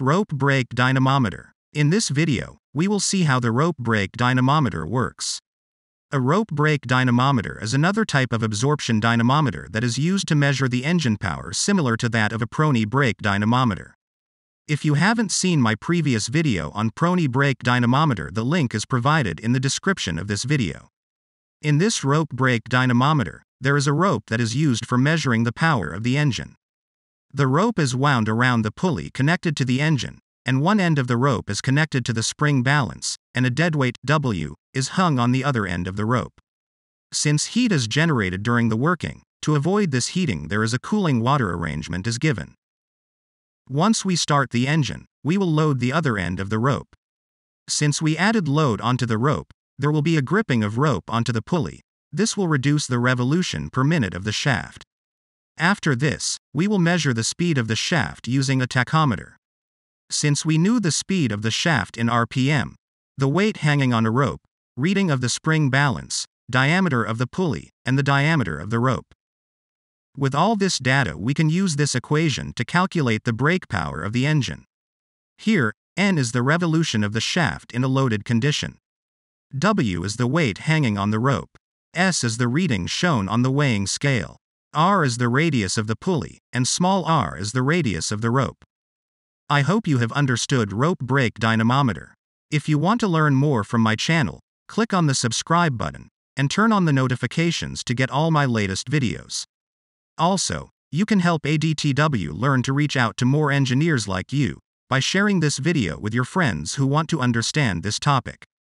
Rope Brake Dynamometer. In this video, we will see how the rope brake dynamometer works. A rope brake dynamometer is another type of absorption dynamometer that is used to measure the engine power similar to that of a prony brake dynamometer. If you haven't seen my previous video on prony brake dynamometer the link is provided in the description of this video. In this rope brake dynamometer, there is a rope that is used for measuring the power of the engine. The rope is wound around the pulley connected to the engine, and one end of the rope is connected to the spring balance, and a deadweight W is hung on the other end of the rope. Since heat is generated during the working, to avoid this heating there is a cooling water arrangement is given. Once we start the engine, we will load the other end of the rope. Since we added load onto the rope, there will be a gripping of rope onto the pulley. This will reduce the revolution per minute of the shaft. After this, we will measure the speed of the shaft using a tachometer. Since we knew the speed of the shaft in RPM, the weight hanging on a rope, reading of the spring balance, diameter of the pulley, and the diameter of the rope. With all this data, we can use this equation to calculate the brake power of the engine. Here, N is the revolution of the shaft in a loaded condition. W is the weight hanging on the rope. S is the reading shown on the weighing scale r is the radius of the pulley, and small r is the radius of the rope. I hope you have understood rope brake dynamometer. If you want to learn more from my channel, click on the subscribe button, and turn on the notifications to get all my latest videos. Also, you can help ADTW learn to reach out to more engineers like you by sharing this video with your friends who want to understand this topic.